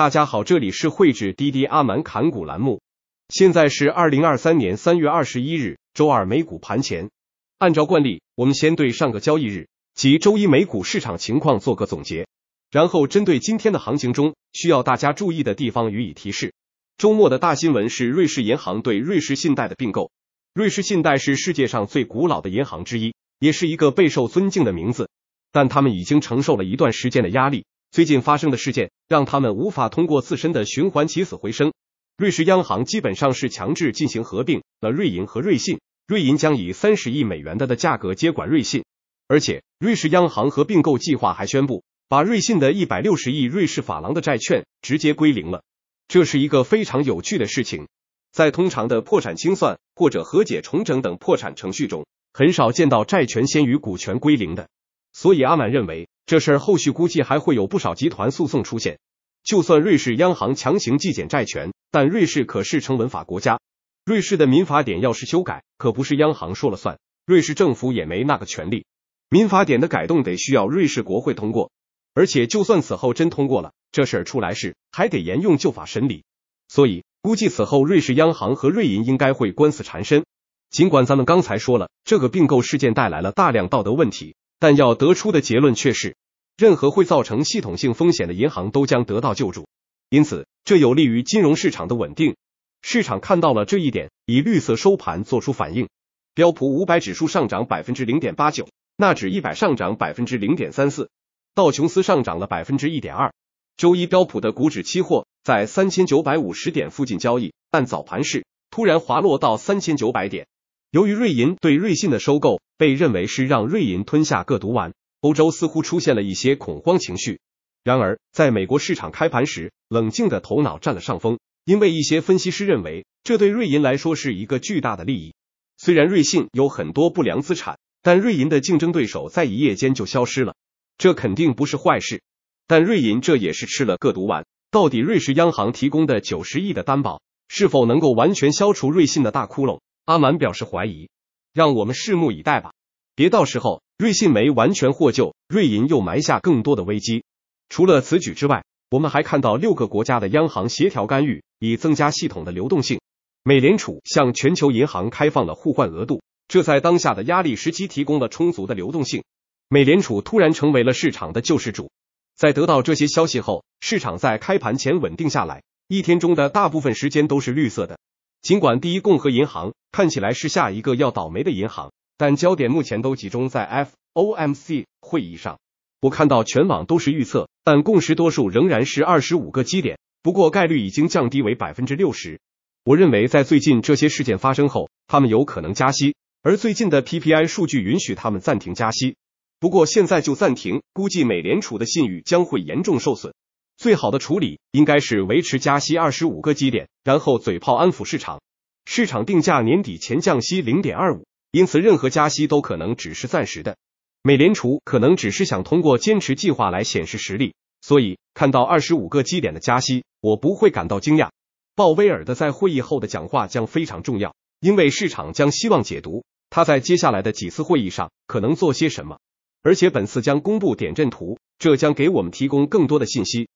大家好，这里是绘制滴滴阿蛮砍股栏目，现在是二零二三年三月二十一日，周二美股盘前。按照惯例，我们先对上个交易日及周一美股市场情况做个总结，然后针对今天的行情中需要大家注意的地方予以提示。周末的大新闻是瑞士银行对瑞士信贷的并购。瑞士信贷是世界上最古老的银行之一，也是一个备受尊敬的名字，但他们已经承受了一段时间的压力。最近发生的事件让他们无法通过自身的循环起死回生。瑞士央行基本上是强制进行合并了瑞银和瑞信，瑞银将以三十亿美元的的价格接管瑞信，而且瑞士央行和并购计划还宣布把瑞信的一百六十亿瑞士法郎的债券直接归零了。这是一个非常有趣的事情，在通常的破产清算或者和解重整等破产程序中，很少见到债权先于股权归零的。所以，阿满认为这事儿后续估计还会有不少集团诉讼出现。就算瑞士央行强行计减债权，但瑞士可是成文法国家，瑞士的民法典要是修改，可不是央行说了算，瑞士政府也没那个权利。民法典的改动得需要瑞士国会通过，而且就算此后真通过了，这事儿出来事还得沿用旧法审理。所以，估计此后瑞士央行和瑞银应该会官司缠身。尽管咱们刚才说了，这个并购事件带来了大量道德问题。但要得出的结论却是，任何会造成系统性风险的银行都将得到救助，因此这有利于金融市场的稳定。市场看到了这一点，以绿色收盘做出反应。标普五百指数上涨百分之零点八九，纳指一百上涨百分之零点三四，道琼斯上涨了百分之一点二。周一标普的股指期货在三千九百五十点附近交易，但早盘是突然滑落到三千九百点。由于瑞银对瑞信的收购被认为是让瑞银吞下个毒丸，欧洲似乎出现了一些恐慌情绪。然而，在美国市场开盘时，冷静的头脑占了上风，因为一些分析师认为这对瑞银来说是一个巨大的利益。虽然瑞信有很多不良资产，但瑞银的竞争对手在一夜间就消失了，这肯定不是坏事。但瑞银这也是吃了个毒丸，到底瑞士央行提供的九十亿的担保是否能够完全消除瑞信的大窟窿？阿满表示怀疑，让我们拭目以待吧。别到时候瑞信没完全获救，瑞银又埋下更多的危机。除了此举之外，我们还看到六个国家的央行协调干预，以增加系统的流动性。美联储向全球银行开放了互换额度，这在当下的压力时期提供了充足的流动性。美联储突然成为了市场的救世主。在得到这些消息后，市场在开盘前稳定下来，一天中的大部分时间都是绿色的。尽管第一共和银行看起来是下一个要倒霉的银行，但焦点目前都集中在 FOMC 会议上。我看到全网都是预测，但共识多数仍然是二十五个基点，不过概率已经降低为百分之六十。我认为在最近这些事件发生后，他们有可能加息，而最近的 PPI 数据允许他们暂停加息。不过现在就暂停，估计美联储的信誉将会严重受损。最好的处理应该是维持加息二十五个基点，然后嘴炮安抚市场。市场定价年底前降息零点二五，因此任何加息都可能只是暂时的。美联储可能只是想通过坚持计划来显示实力，所以看到二十五个基点的加息，我不会感到惊讶。鲍威尔的在会议后的讲话将非常重要，因为市场将希望解读他在接下来的几次会议上可能做些什么，而且本次将公布点阵图，这将给我们提供更多的信息。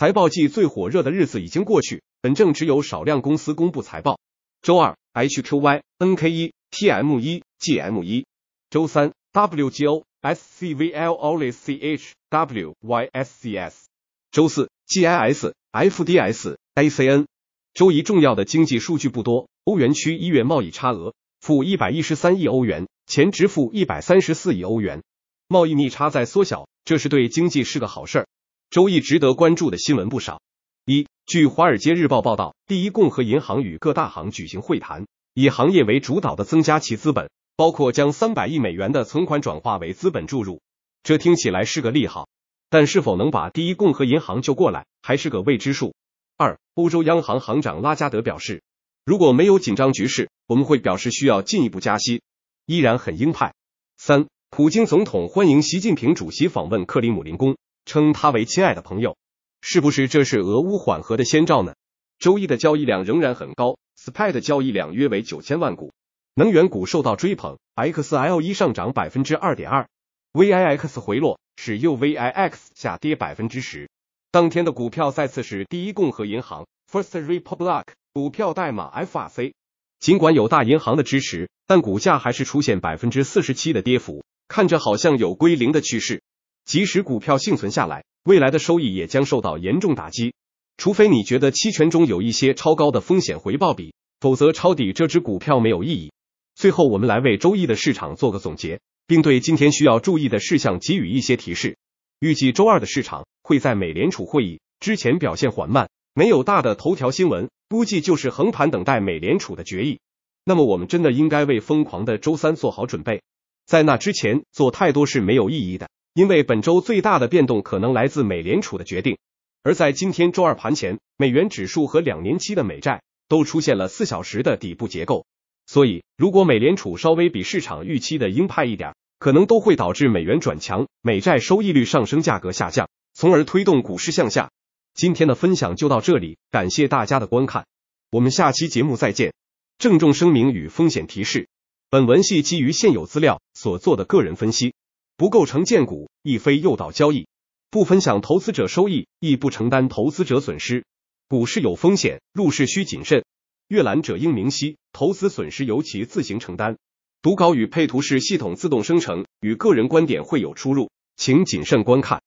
财报季最火热的日子已经过去，本正只有少量公司公布财报。周二，H Q Y N K E T M 一、G M 一；周三，W G O S C V L O L C H W Y S C S；周四，G I S F D S a C N。周一重要的经济数据不多，欧元区一月贸易差额负一百一十三亿欧元，前值负一百三十四亿欧元，贸易逆差在缩小，这是对经济是个好事。周易值得关注的新闻不少。一，据《华尔街日报》报道，第一共和银行与各大行举行会谈，以行业为主导的增加其资本，包括将三百亿美元的存款转化为资本注入。这听起来是个利好，但是否能把第一共和银行救过来还是个未知数。二，欧洲央行行长拉加德表示，如果没有紧张局势，我们会表示需要进一步加息，依然很鹰派。三，普京总统欢迎习近平主席访问克里姆林宫。称他为亲爱的朋友，是不是这是俄乌缓和的先兆呢？周一的交易量仍然很高，SPY 的交易量约为九千万股。能源股受到追捧，XLE 上涨百分之二点二，VIX 回落，使 UVIX 下跌百分之十。当天的股票再次是第一共和银行 First Republic 股票代码 FRC，尽管有大银行的支持，但股价还是出现百分之四十七的跌幅，看着好像有归零的趋势。即使股票幸存下来，未来的收益也将受到严重打击。除非你觉得期权中有一些超高的风险回报比，否则抄底这只股票没有意义。最后，我们来为周一的市场做个总结，并对今天需要注意的事项给予一些提示。预计周二的市场会在美联储会议之前表现缓慢，没有大的头条新闻，估计就是横盘等待美联储的决议。那么，我们真的应该为疯狂的周三做好准备，在那之前做太多是没有意义的。因为本周最大的变动可能来自美联储的决定，而在今天周二盘前，美元指数和两年期的美债都出现了四小时的底部结构，所以如果美联储稍微比市场预期的鹰派一点，可能都会导致美元转强，美债收益率上升，价格下降，从而推动股市向下。今天的分享就到这里，感谢大家的观看，我们下期节目再见。郑重声明与风险提示：本文系基于现有资料所做的个人分析。不构成荐股，亦非诱导交易，不分享投资者收益，亦不承担投资者损失。股市有风险，入市需谨慎。阅览者应明晰，投资损失由其自行承担。读稿与配图是系统自动生成，与个人观点会有出入，请谨慎观看。